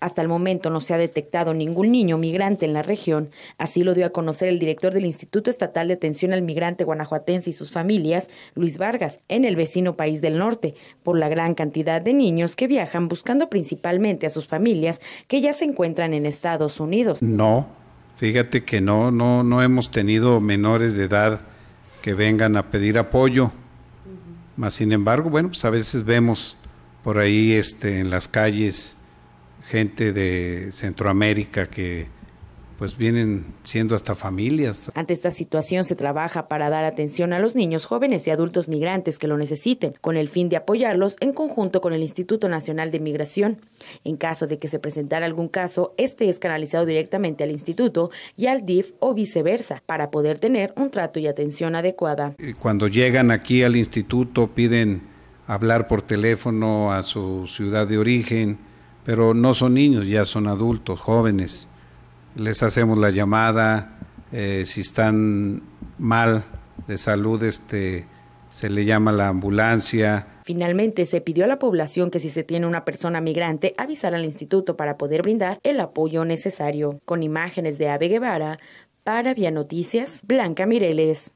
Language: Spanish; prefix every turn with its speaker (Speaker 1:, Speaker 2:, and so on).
Speaker 1: Hasta el momento no se ha detectado ningún niño migrante en la región, así lo dio a conocer el director del Instituto Estatal de Atención al Migrante Guanajuatense y sus familias, Luis Vargas, en el vecino país del norte, por la gran cantidad de niños que viajan buscando principalmente a sus familias que ya se encuentran en Estados Unidos.
Speaker 2: No, fíjate que no, no, no hemos tenido menores de edad que vengan a pedir apoyo. sin embargo, bueno, pues a veces vemos por ahí este en las calles gente de Centroamérica que pues vienen siendo hasta familias.
Speaker 1: Ante esta situación se trabaja para dar atención a los niños, jóvenes y adultos migrantes que lo necesiten, con el fin de apoyarlos en conjunto con el Instituto Nacional de Migración. En caso de que se presentara algún caso, este es canalizado directamente al instituto y al DIF o viceversa, para poder tener un trato y atención adecuada. Eh,
Speaker 2: cuando llegan aquí al instituto piden hablar por teléfono a su ciudad de origen, pero no son niños, ya son adultos, jóvenes. Les hacemos la llamada, eh, si están mal de salud, este, se le llama la ambulancia.
Speaker 1: Finalmente, se pidió a la población que si se tiene una persona migrante, avisar al instituto para poder brindar el apoyo necesario. Con imágenes de Ave Guevara, para Vía Noticias, Blanca Mireles.